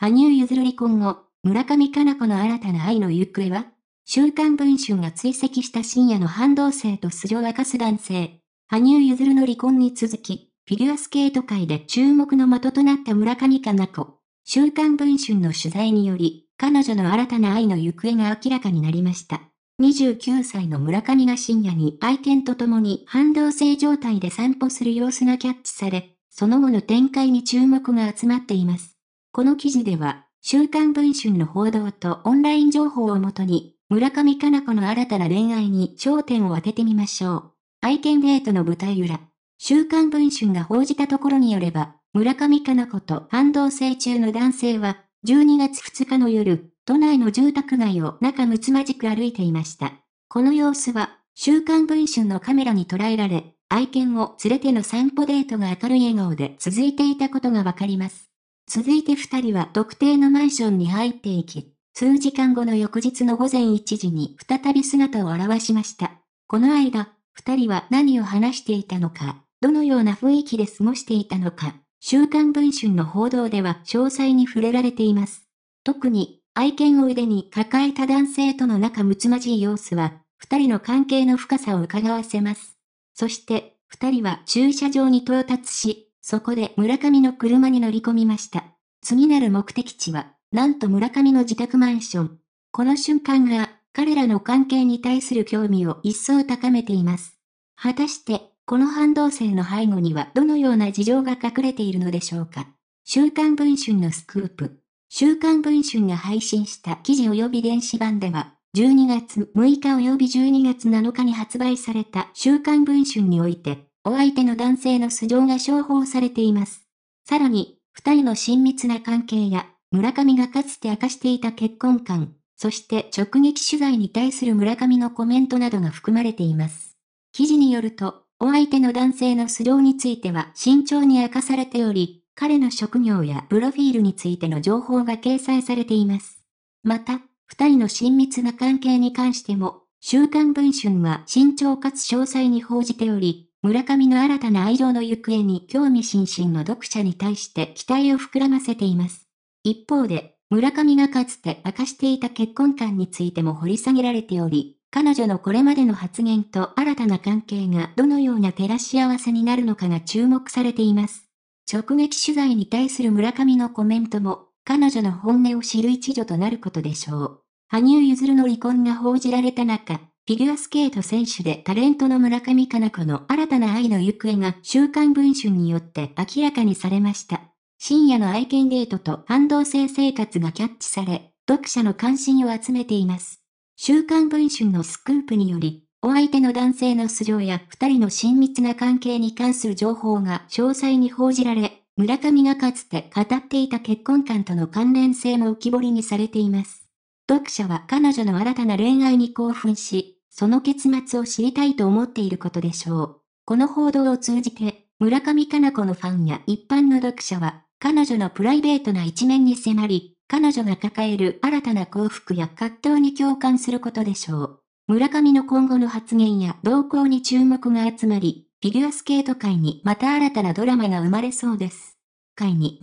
羽生結弦離婚後、村上佳菜子の新たな愛の行方は週刊文春が追跡した深夜の反動性と素性を明かす男性。羽生結弦の離婚に続き、フィギュアスケート界で注目の的となった村上佳菜子。週刊文春の取材により、彼女の新たな愛の行方が明らかになりました。29歳の村上が深夜に愛犬と共に反動性状態で散歩する様子がキャッチされ、その後の展開に注目が集まっています。この記事では、週刊文春の報道とオンライン情報をもとに、村上かな子の新たな恋愛に焦点を当ててみましょう。愛犬デートの舞台裏。週刊文春が報じたところによれば、村上かな子と半同棲中の男性は、12月2日の夜、都内の住宅街を仲睦まじく歩いていました。この様子は、週刊文春のカメラに捉えられ、愛犬を連れての散歩デートが明るい笑顔で続いていたことがわかります。続いて二人は特定のマンションに入っていき、数時間後の翌日の午前1時に再び姿を現しました。この間、二人は何を話していたのか、どのような雰囲気で過ごしていたのか、週刊文春の報道では詳細に触れられています。特に、愛犬を腕に抱えた男性との仲睦まじい様子は、二人の関係の深さを伺わせます。そして、二人は駐車場に到達し、そこで村上の車に乗り込みました。次なる目的地は、なんと村上の自宅マンション。この瞬間が、彼らの関係に対する興味を一層高めています。果たして、この反動性の背後にはどのような事情が隠れているのでしょうか。週刊文春のスクープ。週刊文春が配信した記事及び電子版では、12月6日及び12月7日に発売された週刊文春において、お相手の男性の素性が商法されています。さらに、二人の親密な関係や、村上がかつて明かしていた結婚観、そして直撃取材に対する村上のコメントなどが含まれています。記事によると、お相手の男性の素性については慎重に明かされており、彼の職業やプロフィールについての情報が掲載されています。また、二人の親密な関係に関しても、週刊文春は慎重かつ詳細に報じており、村上の新たな愛情の行方に興味津々の読者に対して期待を膨らませています。一方で、村上がかつて明かしていた結婚観についても掘り下げられており、彼女のこれまでの発言と新たな関係がどのような照らし合わせになるのかが注目されています。直撃取材に対する村上のコメントも、彼女の本音を知る一助となることでしょう。羽生結弦の離婚が報じられた中、フィギュアスケート選手でタレントの村上佳菜子の新たな愛の行方が週刊文春によって明らかにされました。深夜の愛犬デートと反動性生活がキャッチされ、読者の関心を集めています。週刊文春のスクープにより、お相手の男性の素性や二人の親密な関係に関する情報が詳細に報じられ、村上がかつて語っていた結婚観との関連性も浮き彫りにされています。読者は彼女の新たな恋愛に興奮し、その結末を知りたいと思っていることでしょう。この報道を通じて、村上かな子のファンや一般の読者は、彼女のプライベートな一面に迫り、彼女が抱える新たな幸福や葛藤に共感することでしょう。村上の今後の発言や動向に注目が集まり、フィギュアスケート界にまた新たなドラマが生まれそうです。界に